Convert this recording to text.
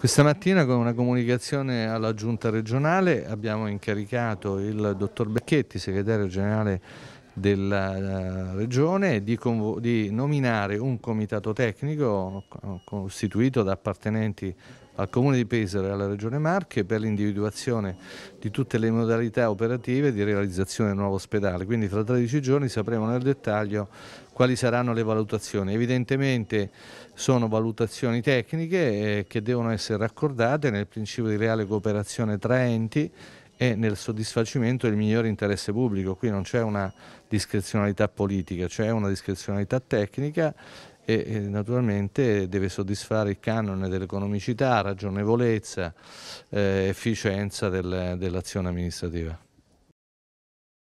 Questa mattina con una comunicazione alla giunta regionale abbiamo incaricato il dottor Becchetti, segretario generale della eh, regione di, convo- di, nominare un comitato tecnico eh, costituito da appartenenti al Comune di Pesaro e alla Regione Marche per l'individuazione di tutte le modalità operative di realizzazione del nuovo ospedale. Quindi fra 13 giorni sapremo nel dettaglio quali saranno le valutazioni. Evidentemente sono valutazioni tecniche eh, che devono essere raccordate nel principio di reale cooperazione tra enti e nel soddisfacimento del migliore interesse pubblico. Qui non c'è una discrezionalità politica, c'è una discrezionalità tecnica e, naturalmente deve soddisfare il canone dell'economicità, ragionevolezza, eh, efficienza del, dell'azione amministrativa.